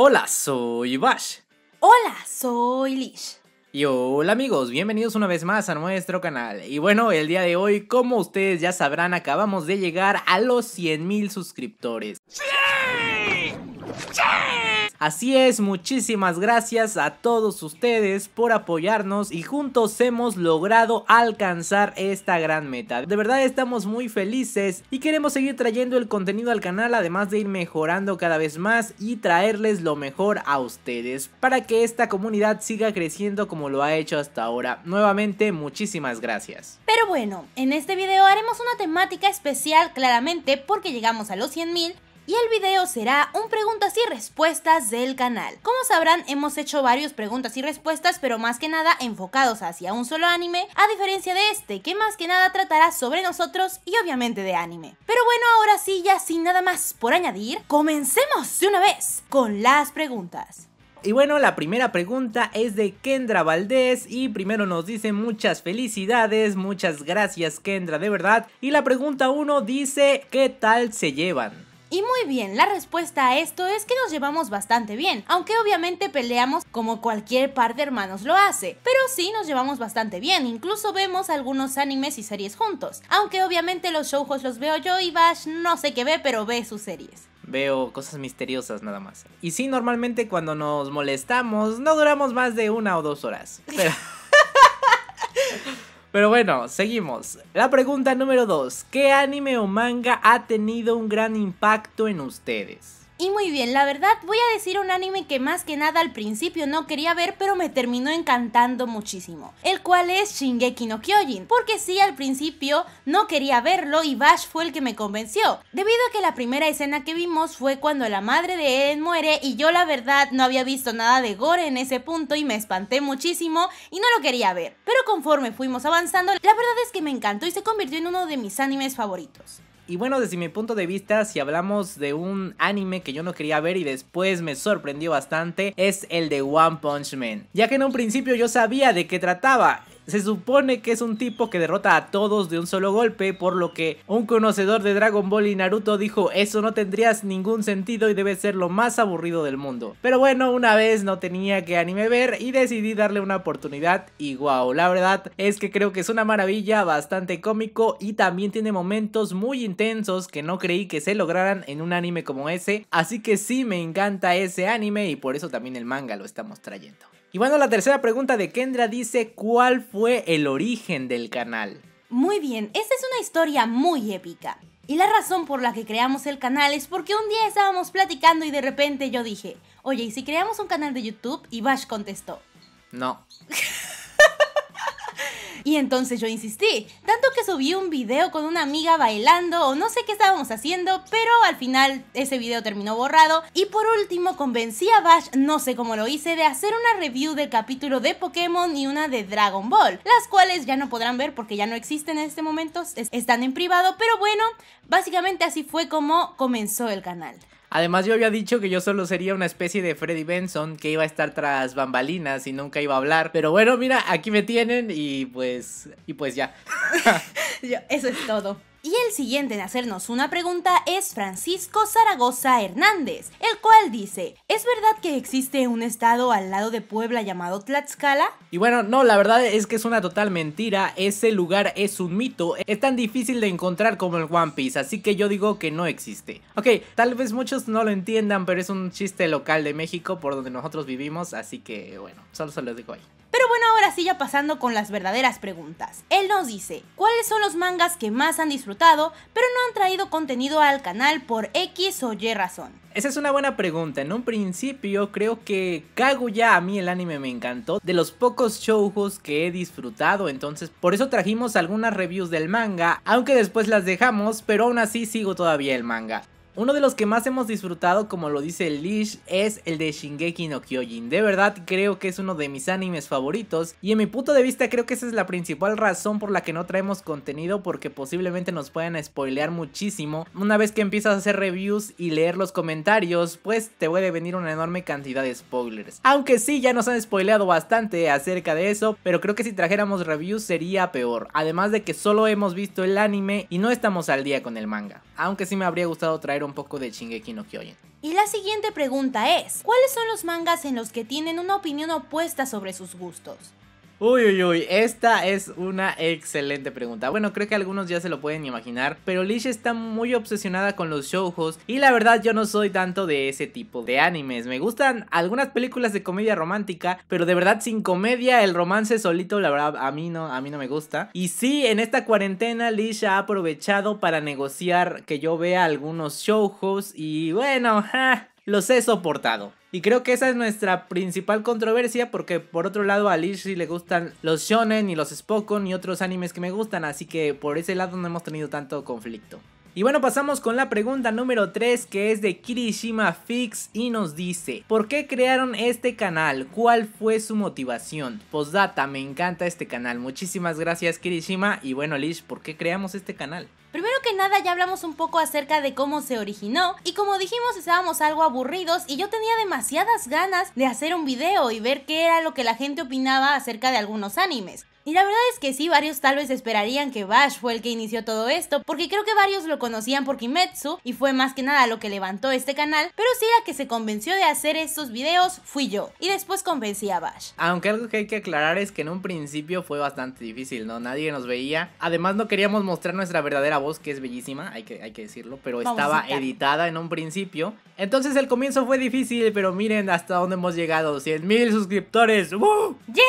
Hola, soy Bash. Hola, soy Lish. Y hola amigos, bienvenidos una vez más a nuestro canal. Y bueno, el día de hoy, como ustedes ya sabrán, acabamos de llegar a los 100.000 suscriptores. ¡Sí! Así es, muchísimas gracias a todos ustedes por apoyarnos y juntos hemos logrado alcanzar esta gran meta. De verdad estamos muy felices y queremos seguir trayendo el contenido al canal además de ir mejorando cada vez más y traerles lo mejor a ustedes para que esta comunidad siga creciendo como lo ha hecho hasta ahora. Nuevamente, muchísimas gracias. Pero bueno, en este video haremos una temática especial claramente porque llegamos a los 100.000 y el video será un preguntas y respuestas del canal. Como sabrán, hemos hecho varios preguntas y respuestas, pero más que nada enfocados hacia un solo anime, a diferencia de este, que más que nada tratará sobre nosotros y obviamente de anime. Pero bueno, ahora sí, ya sin nada más por añadir, comencemos de una vez con las preguntas. Y bueno, la primera pregunta es de Kendra Valdés y primero nos dice muchas felicidades, muchas gracias Kendra, de verdad. Y la pregunta 1 dice, ¿qué tal se llevan? Y muy bien, la respuesta a esto es que nos llevamos bastante bien, aunque obviamente peleamos como cualquier par de hermanos lo hace, pero sí nos llevamos bastante bien, incluso vemos algunos animes y series juntos, aunque obviamente los showjos los veo yo y Bash no sé qué ve, pero ve sus series veo cosas misteriosas nada más. Y sí, normalmente cuando nos molestamos no duramos más de una o dos horas. Pero... Pero bueno, seguimos. La pregunta número 2. ¿Qué anime o manga ha tenido un gran impacto en ustedes? Y muy bien, la verdad voy a decir un anime que más que nada al principio no quería ver, pero me terminó encantando muchísimo, el cual es Shingeki no Kyojin, porque sí al principio no quería verlo y Bash fue el que me convenció, debido a que la primera escena que vimos fue cuando la madre de Eren muere y yo la verdad no había visto nada de gore en ese punto y me espanté muchísimo y no lo quería ver, pero conforme fuimos avanzando, la verdad es que me encantó y se convirtió en uno de mis animes favoritos. Y bueno, desde mi punto de vista, si hablamos de un anime que yo no quería ver y después me sorprendió bastante, es el de One Punch Man. Ya que en un principio yo sabía de qué trataba se supone que es un tipo que derrota a todos de un solo golpe, por lo que un conocedor de Dragon Ball y Naruto dijo eso no tendrías ningún sentido y debe ser lo más aburrido del mundo. Pero bueno, una vez no tenía que anime ver y decidí darle una oportunidad y wow, la verdad es que creo que es una maravilla, bastante cómico y también tiene momentos muy intensos que no creí que se lograran en un anime como ese, así que sí me encanta ese anime y por eso también el manga lo estamos trayendo. Y bueno, la tercera pregunta de Kendra dice, ¿cuál fue el origen del canal? Muy bien, esta es una historia muy épica. Y la razón por la que creamos el canal es porque un día estábamos platicando y de repente yo dije, oye, ¿y si creamos un canal de YouTube? Y Bash contestó, no. Y entonces yo insistí, tanto que subí un video con una amiga bailando o no sé qué estábamos haciendo, pero al final ese video terminó borrado. Y por último convencí a Bash, no sé cómo lo hice, de hacer una review del capítulo de Pokémon y una de Dragon Ball, las cuales ya no podrán ver porque ya no existen en este momento, están en privado, pero bueno, básicamente así fue como comenzó el canal. Además yo había dicho que yo solo sería una especie de Freddy Benson que iba a estar tras bambalinas y nunca iba a hablar. Pero bueno, mira, aquí me tienen y pues y pues ya. Eso es todo. Y el siguiente en hacernos una pregunta es Francisco Zaragoza Hernández, el cual dice, ¿es verdad que existe un estado al lado de Puebla llamado Tlaxcala? Y bueno, no, la verdad es que es una total mentira, ese lugar es un mito, es tan difícil de encontrar como el One Piece, así que yo digo que no existe. Ok, tal vez muchos no lo entiendan, pero es un chiste local de México por donde nosotros vivimos, así que bueno, solo se los digo ahí. Pero bueno, ahora sí ya pasando con las verdaderas preguntas. Él nos dice, ¿cuáles son los mangas que más han disfrutado, pero no han traído contenido al canal por X o Y razón? Esa es una buena pregunta. En un principio creo que ya a mí el anime me encantó, de los pocos shoujos que he disfrutado, entonces por eso trajimos algunas reviews del manga, aunque después las dejamos, pero aún así sigo todavía el manga. Uno de los que más hemos disfrutado, como lo dice Lish, es el de Shingeki no Kyojin. De verdad creo que es uno de mis animes favoritos y en mi punto de vista creo que esa es la principal razón por la que no traemos contenido porque posiblemente nos puedan spoilear muchísimo. Una vez que empiezas a hacer reviews y leer los comentarios, pues te puede venir una enorme cantidad de spoilers. Aunque sí, ya nos han spoileado bastante acerca de eso, pero creo que si trajéramos reviews sería peor. Además de que solo hemos visto el anime y no estamos al día con el manga. Aunque sí me habría gustado traer un poco de Shingeki no Kyojin. Y la siguiente pregunta es, ¿cuáles son los mangas en los que tienen una opinión opuesta sobre sus gustos? Uy, uy, uy, esta es una excelente pregunta. Bueno, creo que algunos ya se lo pueden imaginar, pero Lish está muy obsesionada con los shoujos y la verdad yo no soy tanto de ese tipo de animes. Me gustan algunas películas de comedia romántica, pero de verdad sin comedia el romance solito la verdad a mí no a mí no me gusta. Y sí, en esta cuarentena Lish ha aprovechado para negociar que yo vea algunos shoujos y bueno, los he soportado. Y creo que esa es nuestra principal controversia porque por otro lado a Lish le gustan los shonen y los spokon y otros animes que me gustan, así que por ese lado no hemos tenido tanto conflicto. Y bueno, pasamos con la pregunta número 3 que es de Kirishima Fix y nos dice, ¿por qué crearon este canal? ¿Cuál fue su motivación? Postdata, me encanta este canal. Muchísimas gracias Kirishima y bueno Lish, ¿por qué creamos este canal? Primero que nada ya hablamos un poco acerca de cómo se originó y como dijimos estábamos algo aburridos y yo tenía demasiadas ganas de hacer un video y ver qué era lo que la gente opinaba acerca de algunos animes. Y la verdad es que sí, varios tal vez esperarían que Bash fue el que inició todo esto, porque creo que varios lo conocían por Kimetsu y fue más que nada lo que levantó este canal, pero sí la que se convenció de hacer estos videos fui yo, y después convencí a Bash. Aunque algo que hay que aclarar es que en un principio fue bastante difícil, ¿no? Nadie nos veía. Además no queríamos mostrar nuestra verdadera voz, que es bellísima, hay que, hay que decirlo, pero estaba editada en un principio. Entonces el comienzo fue difícil, pero miren hasta dónde hemos llegado, 100.000 suscriptores. ¡uh! ya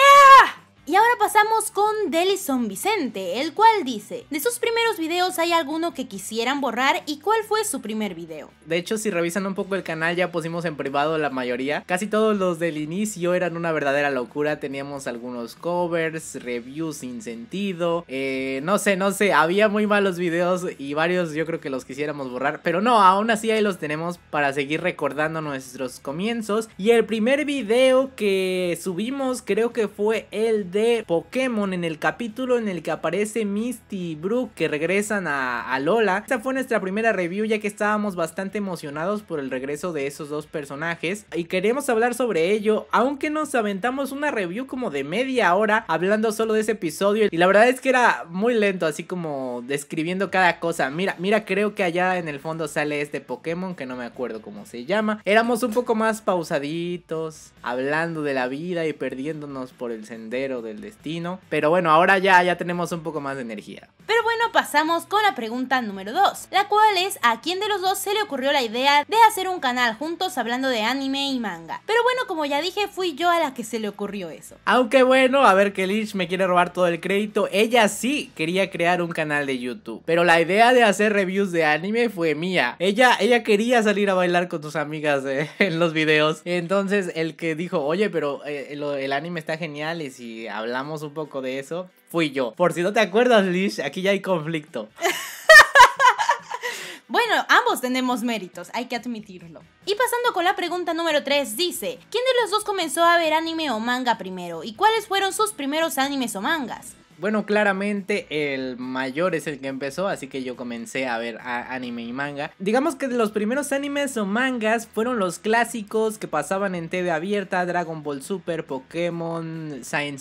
y ahora pasamos con Delison Vicente, el cual dice, de sus primeros videos hay alguno que quisieran borrar y cuál fue su primer video. De hecho, si revisan un poco el canal, ya pusimos en privado la mayoría. Casi todos los del inicio eran una verdadera locura, teníamos algunos covers, reviews sin sentido, eh, no sé, no sé, había muy malos videos y varios yo creo que los quisiéramos borrar, pero no, aún así ahí los tenemos para seguir recordando nuestros comienzos. Y el primer video que subimos creo que fue el de Pokémon en el capítulo en el que aparece Misty y Brooke que regresan a, a Lola. Esta fue nuestra primera review ya que estábamos bastante emocionados por el regreso de esos dos personajes y queremos hablar sobre ello, aunque nos aventamos una review como de media hora hablando solo de ese episodio y la verdad es que era muy lento, así como describiendo cada cosa. Mira, mira, creo que allá en el fondo sale este Pokémon que no me acuerdo cómo se llama. Éramos un poco más pausaditos, hablando de la vida y perdiéndonos por el sendero del destino. Pero bueno, ahora ya, ya tenemos un poco más de energía. Pero bueno, pasamos con la pregunta número 2, la cual es ¿a quién de los dos se le ocurrió la idea de hacer un canal juntos hablando de anime y manga? Pero bueno, como ya dije, fui yo a la que se le ocurrió eso. Aunque bueno, a ver que Lich me quiere robar todo el crédito, ella sí quería crear un canal de YouTube, pero la idea de hacer reviews de anime fue mía. Ella, ella quería salir a bailar con tus amigas eh, en los videos. Entonces el que dijo, oye, pero eh, el anime está genial y si hablamos un poco de eso, fui yo. Por si no te acuerdas, Lish, aquí ya hay conflicto. Bueno, ambos tenemos méritos, hay que admitirlo. Y pasando con la pregunta número 3, dice, ¿quién de los dos comenzó a ver anime o manga primero? ¿Y cuáles fueron sus primeros animes o mangas? Bueno, claramente el mayor es el que empezó, así que yo comencé a ver anime y manga. Digamos que los primeros animes o mangas fueron los clásicos que pasaban en TV abierta, Dragon Ball Super, Pokémon, Saint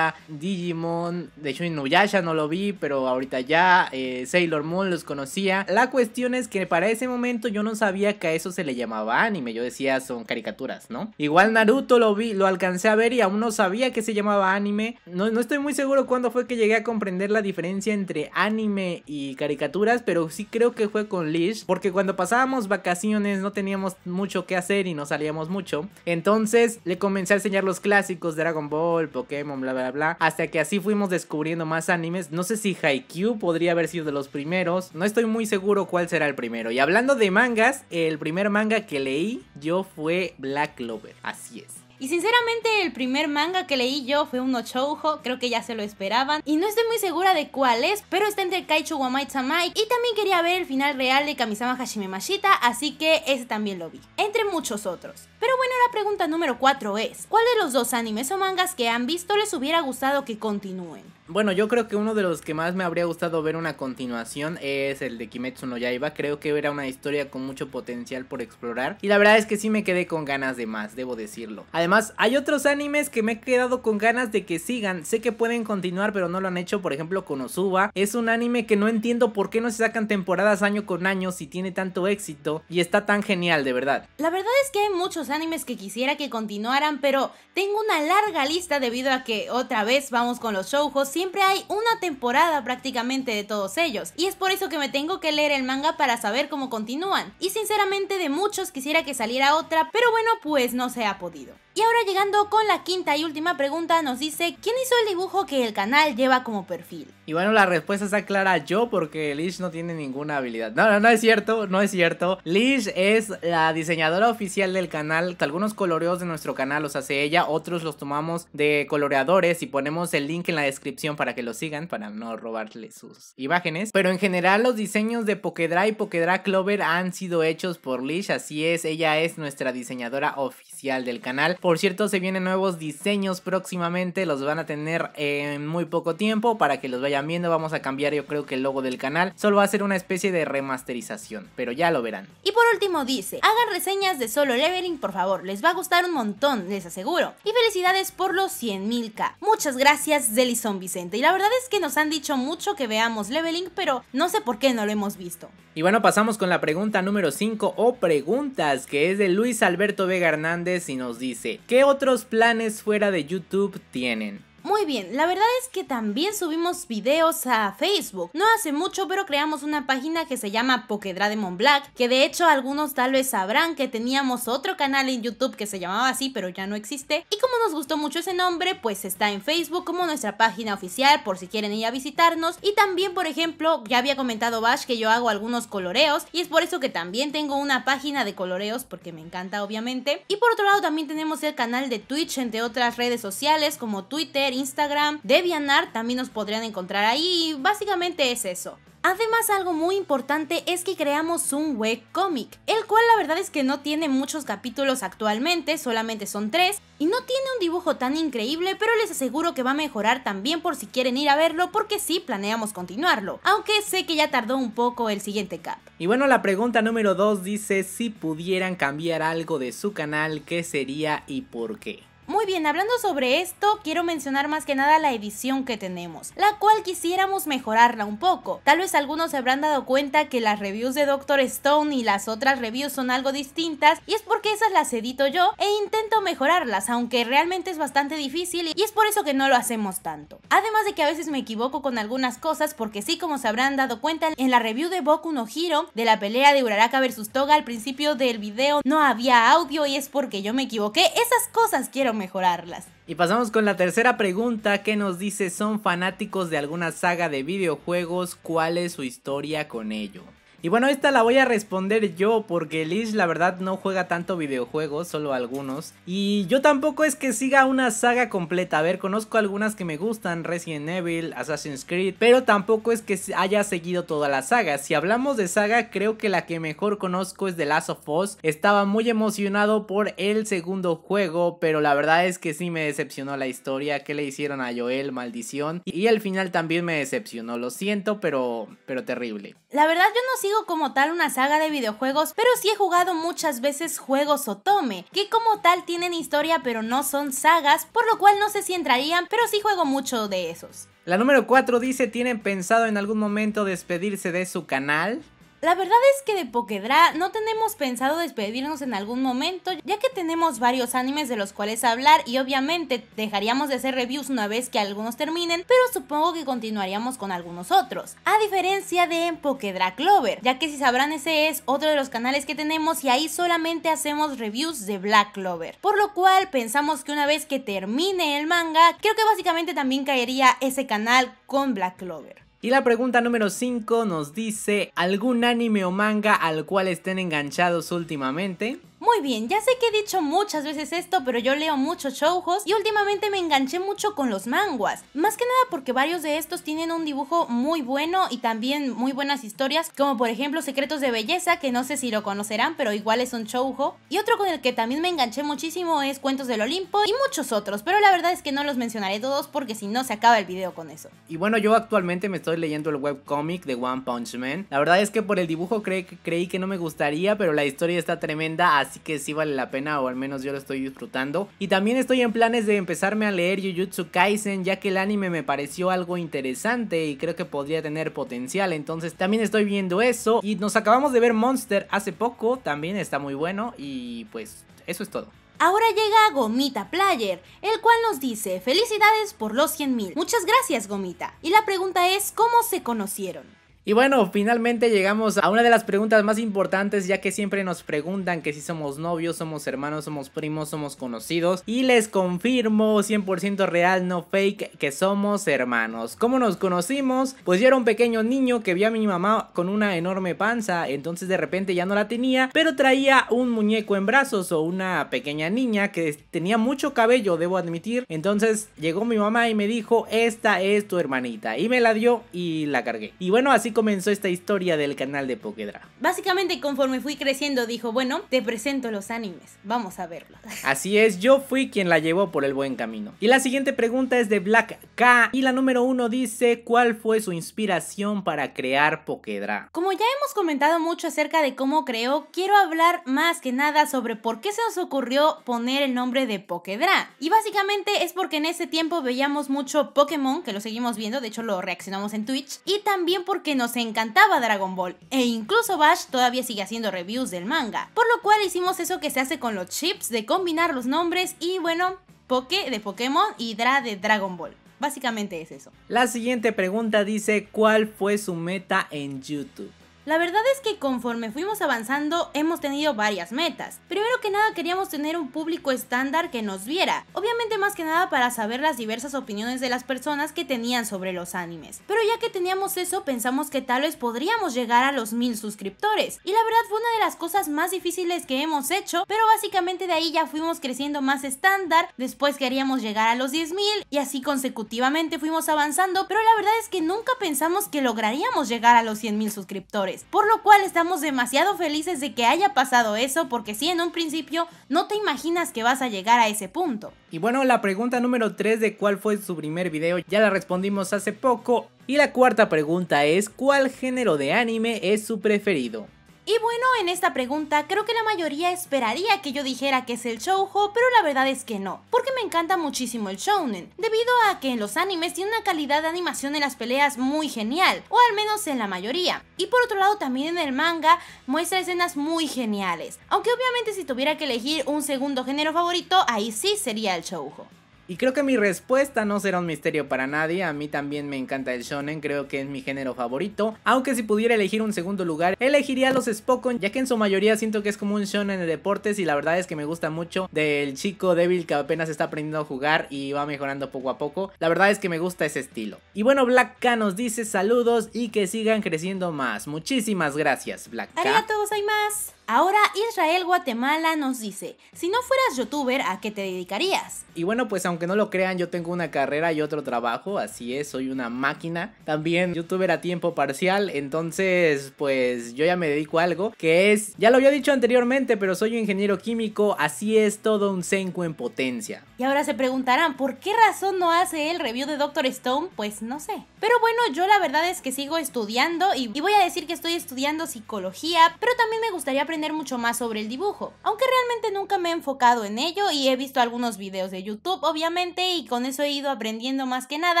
Digimon, de hecho Inuyasha no lo vi, pero ahorita ya, eh, Sailor Moon los conocía. La cuestión es que para ese momento yo no sabía que a eso se le llamaba anime, yo decía son caricaturas, ¿no? Igual Naruto lo vi, lo alcancé a ver y aún no sabía que se llamaba anime. No, no estoy muy seguro cuándo fue que llegué a comprender la diferencia entre anime y caricaturas, pero sí creo que fue con Lish, porque cuando pasábamos vacaciones no teníamos mucho que hacer y no salíamos mucho. Entonces le comencé a enseñar los clásicos, Dragon Ball, Pokémon, bla, bla, bla, hasta que así fuimos descubriendo más animes. No sé si Haikyuu podría haber sido de los primeros, no estoy muy seguro cuál será el primero. Y hablando de mangas, el primer manga que leí yo fue Black Clover, así es. Y sinceramente el primer manga que leí yo fue uno shoujo, creo que ya se lo esperaban y no estoy muy segura de cuál es, pero está entre Kaichu Wamai samai y también quería ver el final real de Kamisama Hashimemashita, así que ese también lo vi, entre muchos otros. Pero bueno, la pregunta número 4 es, ¿cuál de los dos animes o mangas que han visto les hubiera gustado que continúen? Bueno, yo creo que uno de los que más me habría gustado ver una continuación es el de Kimetsu no Yaiba. Creo que era una historia con mucho potencial por explorar. Y la verdad es que sí me quedé con ganas de más, debo decirlo. Además, hay otros animes que me he quedado con ganas de que sigan. Sé que pueden continuar, pero no lo han hecho. Por ejemplo, Konosuba. Es un anime que no entiendo por qué no se sacan temporadas año con año si tiene tanto éxito. Y está tan genial, de verdad. La verdad es que hay muchos animes que quisiera que continuaran, pero tengo una larga lista debido a que otra vez vamos con los shoujos siempre hay una temporada prácticamente de todos ellos, y es por eso que me tengo que leer el manga para saber cómo continúan, y sinceramente de muchos quisiera que saliera otra, pero bueno, pues no se ha podido. Y ahora llegando con la quinta y última pregunta, nos dice, ¿quién hizo el dibujo que el canal lleva como perfil? Y bueno, la respuesta está clara yo porque Lish no tiene ninguna habilidad. No, no, no es cierto, no es cierto. Lish es la diseñadora oficial del canal. Algunos coloreos de nuestro canal los hace ella, otros los tomamos de coloreadores y ponemos el link en la descripción para que lo sigan, para no robarle sus imágenes. Pero en general los diseños de Pokedra y Pokedra Clover han sido hechos por Lish, así es, ella es nuestra diseñadora oficial del canal. Por cierto, se vienen nuevos diseños próximamente, los van a tener en muy poco tiempo para que los vayan viendo. Vamos a cambiar yo creo que el logo del canal, solo va a ser una especie de remasterización, pero ya lo verán. Y por último dice, hagan reseñas de solo leveling por favor, les va a gustar un montón, les aseguro. Y felicidades por los 100.000k. Muchas gracias Delison Vicente. Y la verdad es que nos han dicho mucho que veamos leveling, pero no sé por qué no lo hemos visto. Y bueno, pasamos con la pregunta número 5 o preguntas, que es de Luis Alberto Vega Hernández y nos dice, ¿Qué otros planes fuera de YouTube tienen? Muy bien, la verdad es que también subimos videos a Facebook. No hace mucho, pero creamos una página que se llama Pokedra Demon Black, que de hecho algunos tal vez sabrán que teníamos otro canal en YouTube que se llamaba así, pero ya no existe. Y como nos gustó mucho ese nombre, pues está en Facebook como nuestra página oficial por si quieren ir a visitarnos. Y también, por ejemplo, ya había comentado Bash que yo hago algunos coloreos y es por eso que también tengo una página de coloreos porque me encanta obviamente. Y por otro lado también tenemos el canal de Twitch entre otras redes sociales como Twitter, Instagram, DeviantArt, también nos podrían encontrar ahí. básicamente es eso. Además, algo muy importante es que creamos un webcomic, el cual la verdad es que no tiene muchos capítulos actualmente, solamente son tres, y no tiene un dibujo tan increíble, pero les aseguro que va a mejorar también por si quieren ir a verlo, porque sí planeamos continuarlo, aunque sé que ya tardó un poco el siguiente cap. Y bueno, la pregunta número 2 dice si pudieran cambiar algo de su canal, ¿qué sería y por qué? Muy bien, hablando sobre esto, quiero mencionar más que nada la edición que tenemos, la cual quisiéramos mejorarla un poco. Tal vez algunos se habrán dado cuenta que las reviews de Doctor Stone y las otras reviews son algo distintas y es porque esas las edito yo e intento mejorarlas, aunque realmente es bastante difícil y es por eso que no lo hacemos tanto. Además de que a veces me equivoco con algunas cosas porque sí, como se habrán dado cuenta, en la review de Boku no Hiro de la pelea de Uraraka vs Toga al principio del video no había audio y es porque yo me equivoqué. Esas cosas quiero mejorarlas. Y pasamos con la tercera pregunta que nos dice, ¿son fanáticos de alguna saga de videojuegos? ¿Cuál es su historia con ello? Y bueno, esta la voy a responder yo porque Liz la verdad no juega tanto videojuegos, solo algunos. Y yo tampoco es que siga una saga completa, a ver, conozco algunas que me gustan, Resident Evil, Assassin's Creed, pero tampoco es que haya seguido toda la saga. Si hablamos de saga, creo que la que mejor conozco es The Last of Us. Estaba muy emocionado por el segundo juego, pero la verdad es que sí me decepcionó la historia, que le hicieron a Joel, maldición. Y al final también me decepcionó, lo siento, pero, pero terrible. La verdad yo no sigo como tal una saga de videojuegos, pero sí he jugado muchas veces juegos Otome, que como tal tienen historia pero no son sagas, por lo cual no sé si entrarían, pero sí juego mucho de esos. La número 4 dice, ¿tienen pensado en algún momento despedirse de su canal? La verdad es que de Pokedra no tenemos pensado despedirnos en algún momento, ya que tenemos varios animes de los cuales hablar y obviamente dejaríamos de hacer reviews una vez que algunos terminen, pero supongo que continuaríamos con algunos otros. A diferencia de en Pokedra Clover, ya que si sabrán ese es otro de los canales que tenemos y ahí solamente hacemos reviews de Black Clover. Por lo cual pensamos que una vez que termine el manga, creo que básicamente también caería ese canal con Black Clover. Y la pregunta número 5 nos dice, ¿algún anime o manga al cual estén enganchados últimamente? Muy bien, ya sé que he dicho muchas veces esto, pero yo leo muchos shoujos y últimamente me enganché mucho con los manguas. Más que nada porque varios de estos tienen un dibujo muy bueno y también muy buenas historias, como por ejemplo Secretos de Belleza, que no sé si lo conocerán, pero igual es un shoujo. Y otro con el que también me enganché muchísimo es Cuentos del Olimpo y muchos otros, pero la verdad es que no los mencionaré todos porque si no se acaba el video con eso. Y bueno, yo actualmente me estoy leyendo el webcomic de One Punch Man. La verdad es que por el dibujo creí que no me gustaría, pero la historia está tremenda, así que sí vale la pena o al menos yo lo estoy disfrutando. Y también estoy en planes de empezarme a leer Jujutsu Kaisen ya que el anime me pareció algo interesante y creo que podría tener potencial, entonces también estoy viendo eso. Y nos acabamos de ver Monster hace poco, también está muy bueno y pues eso es todo. Ahora llega Gomita Player, el cual nos dice, felicidades por los 100.000. Muchas gracias Gomita. Y la pregunta es, ¿cómo se conocieron? Y bueno, finalmente llegamos a una de las preguntas más importantes ya que siempre nos preguntan que si somos novios, somos hermanos, somos primos, somos conocidos y les confirmo 100% real, no fake, que somos hermanos. ¿Cómo nos conocimos? Pues yo era un pequeño niño que vi a mi mamá con una enorme panza, entonces de repente ya no la tenía, pero traía un muñeco en brazos o una pequeña niña que tenía mucho cabello, debo admitir. Entonces llegó mi mamá y me dijo, esta es tu hermanita y me la dio y la cargué. Y bueno, así comenzó esta historia del canal de Pokedra. Básicamente conforme fui creciendo dijo, bueno, te presento los animes, vamos a verlo. Así es, yo fui quien la llevó por el buen camino. Y la siguiente pregunta es de Black K y la número uno dice, ¿cuál fue su inspiración para crear Pokedra? Como ya hemos comentado mucho acerca de cómo creó, quiero hablar más que nada sobre por qué se nos ocurrió poner el nombre de Pokedra. Y básicamente es porque en ese tiempo veíamos mucho Pokémon, que lo seguimos viendo, de hecho lo reaccionamos en Twitch, y también porque nos nos encantaba Dragon Ball e incluso Bash todavía sigue haciendo reviews del manga, por lo cual hicimos eso que se hace con los chips de combinar los nombres y bueno, Poke de Pokémon y Dra de Dragon Ball. Básicamente es eso. La siguiente pregunta dice, ¿cuál fue su meta en YouTube? La verdad es que conforme fuimos avanzando hemos tenido varias metas. Primero que nada queríamos tener un público estándar que nos viera, obviamente más que nada para saber las diversas opiniones de las personas que tenían sobre los animes. Pero ya que teníamos eso pensamos que tal vez podríamos llegar a los mil suscriptores. Y la verdad fue una de las cosas más difíciles que hemos hecho, pero básicamente de ahí ya fuimos creciendo más estándar, después queríamos llegar a los 10.000 y así consecutivamente fuimos avanzando, pero la verdad es que nunca pensamos que lograríamos llegar a los 100.000 suscriptores por lo cual estamos demasiado felices de que haya pasado eso porque si en un principio no te imaginas que vas a llegar a ese punto. Y bueno, la pregunta número 3 de cuál fue su primer video ya la respondimos hace poco y la cuarta pregunta es ¿cuál género de anime es su preferido? Y bueno, en esta pregunta creo que la mayoría esperaría que yo dijera que es el shoujo, pero la verdad es que no, porque me encanta muchísimo el shounen, debido a que en los animes tiene una calidad de animación en las peleas muy genial, o al menos en la mayoría. Y por otro lado también en el manga muestra escenas muy geniales, aunque obviamente si tuviera que elegir un segundo género favorito, ahí sí sería el shoujo. Y creo que mi respuesta no será un misterio para nadie, a mí también me encanta el shonen, creo que es mi género favorito, aunque si pudiera elegir un segundo lugar, elegiría los Spokon, ya que en su mayoría siento que es como un shonen de deportes y la verdad es que me gusta mucho del chico débil que apenas está aprendiendo a jugar y va mejorando poco a poco, la verdad es que me gusta ese estilo. Y bueno, Black K nos dice saludos y que sigan creciendo más, muchísimas gracias Black K. hay más. Ahora Israel Guatemala nos dice, si no fueras youtuber, ¿a qué te dedicarías? Y bueno, pues aunque no lo crean, yo tengo una carrera y otro trabajo, así es, soy una máquina. También youtuber a tiempo parcial, entonces pues yo ya me dedico a algo que es, ya lo había dicho anteriormente, pero soy ingeniero químico, así es todo un senco en potencia. Y ahora se preguntarán, ¿por qué razón no hace el review de Doctor Stone? Pues no sé. Pero bueno, yo la verdad es que sigo estudiando y, y voy a decir que estoy estudiando psicología, pero también me gustaría aprender mucho más sobre el dibujo, aunque realmente nunca me he enfocado en ello y he visto algunos videos de YouTube, obviamente, y con eso he ido aprendiendo más que nada,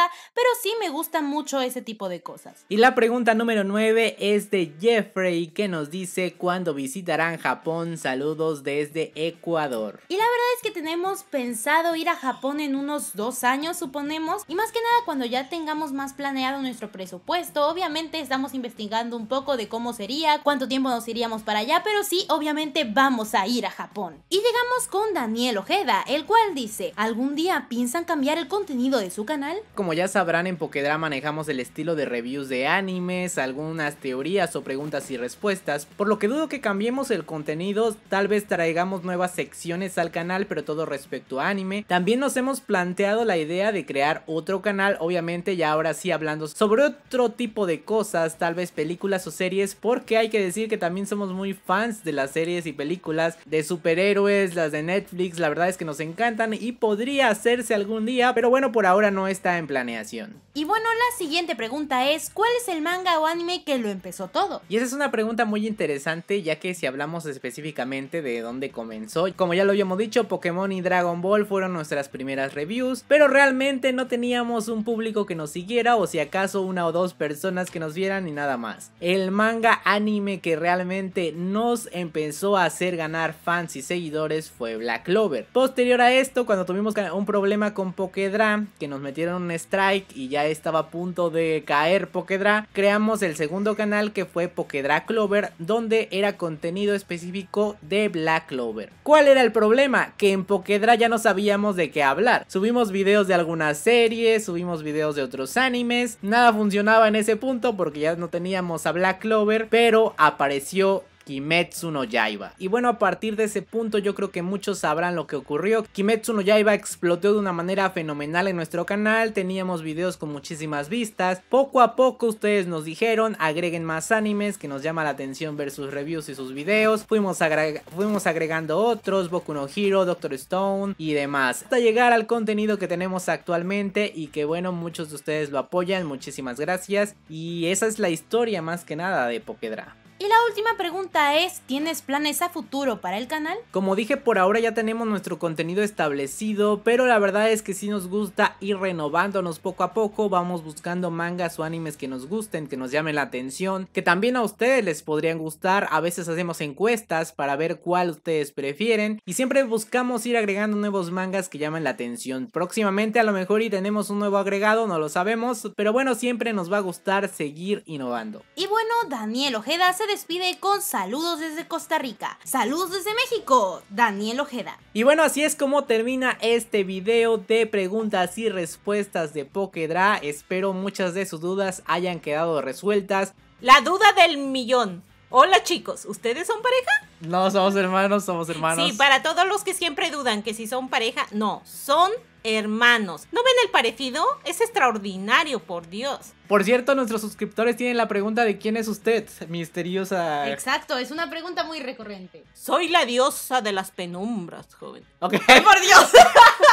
pero sí me gusta mucho ese tipo de cosas. Y la pregunta número 9 es de Jeffrey, que nos dice cuándo visitarán Japón. Saludos desde Ecuador. Y la verdad es que tenemos pensado ir a Japón en unos dos años, suponemos, y más que nada cuando ya tengamos más planeado nuestro presupuesto. Obviamente estamos investigando un poco de cómo sería, cuánto tiempo nos iríamos para allá, pero sí, obviamente vamos a ir a Japón. Y llegamos con Daniel Ojeda, el cual dice, ¿algún día piensan cambiar el contenido de su canal? Como ya sabrán, en Pokedrama manejamos el estilo de reviews de animes, algunas teorías o preguntas y respuestas, por lo que dudo que cambiemos el contenido, tal vez traigamos nuevas secciones al canal, pero todo respecto a anime. También nos hemos planteado la idea de crear otro canal, obviamente ya ahora sí hablando sobre otro tipo de cosas, tal vez películas o series, porque hay que decir que también somos muy fans de las series y películas de superhéroes, las de Netflix, la verdad es que nos encantan y podría hacerse algún día, pero bueno, por ahora no está en planeación. Y bueno, la siguiente pregunta es, ¿cuál es el manga o anime que lo empezó todo? Y esa es una pregunta muy interesante, ya que si hablamos específicamente de dónde comenzó, como ya lo habíamos dicho, Pokémon y Dragon Ball fueron nuestras primeras reviews, pero realmente no teníamos un público que nos siguiera o si acaso una o dos personas que nos vieran y nada más. El manga anime que realmente nos empezó a hacer ganar fans y seguidores fue Black Clover. Posterior a esto, cuando tuvimos un problema con Pokedra, que nos metieron un strike y ya estaba a punto de caer Pokedra, creamos el segundo canal que fue Pokedra Clover, donde era contenido específico de Black Clover. ¿Cuál era el problema? Que en Pokedra ya no sabíamos de qué hablar. Subimos videos de algunas series, subimos videos de otros animes, nada funcionaba en ese punto porque ya no teníamos a Black Clover, pero apareció Kimetsu no Yaiba. Y bueno, a partir de ese punto yo creo que muchos sabrán lo que ocurrió. Kimetsu no Yaiba explotó de una manera fenomenal en nuestro canal, teníamos videos con muchísimas vistas. Poco a poco ustedes nos dijeron, agreguen más animes que nos llama la atención ver sus reviews y sus videos. Fuimos, agregando otros, Boku no Hero, Doctor Stone y demás. Hasta llegar al contenido que tenemos actualmente y que bueno, muchos de ustedes lo apoyan, muchísimas gracias. Y esa es la historia más que nada de Pokedra. Y la última pregunta es, ¿tienes planes a futuro para el canal? Como dije, por ahora ya tenemos nuestro contenido establecido, pero la verdad es que sí nos gusta ir renovándonos poco a poco, vamos buscando mangas o animes que nos gusten, que nos llamen la atención, que también a ustedes les podrían gustar, a veces hacemos encuestas para ver cuál ustedes prefieren y siempre buscamos ir agregando nuevos mangas que llamen la atención. Próximamente a lo mejor y tenemos un nuevo agregado, no lo sabemos, pero bueno, siempre nos va a gustar seguir innovando. Y bueno, Daniel Ojeda se despide con saludos desde Costa Rica. Saludos desde México, Daniel Ojeda. Y bueno, así es como termina este video de preguntas y respuestas de Pokedra. Espero muchas de sus dudas hayan quedado resueltas. La duda del millón. Hola chicos, ¿ustedes son pareja? No, somos hermanos, somos hermanos. Sí, para todos los que siempre dudan que si son pareja, no, son hermanos. ¿No ven el parecido? Es extraordinario, por Dios. Por cierto, nuestros suscriptores tienen la pregunta de quién es usted, misteriosa. Exacto, es una pregunta muy recurrente. Soy la diosa de las penumbras, joven. Ok. por Dios!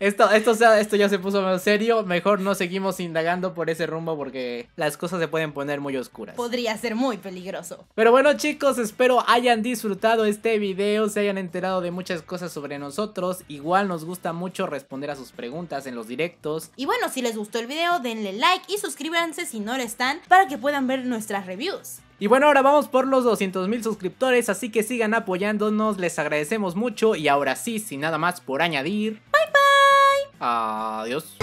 esto, esto, ya se puso más serio. Mejor no seguimos indagando por ese rumbo porque las cosas se pueden poner muy oscuras. Podría ser muy peligroso. Pero bueno, chicos, espero hayan disfrutado este video, se hayan enterado de muchas cosas sobre nosotros. Igual nos gusta mucho responder a sus preguntas en los directos. Y bueno, si les gustó el video, denle like y suscríbanse si no lo están para que puedan ver nuestras reviews. Y bueno, ahora vamos por los 200 mil suscriptores, así que sigan apoyándonos, les agradecemos mucho y ahora sí, sin nada más por añadir. Bye bye. Adiós.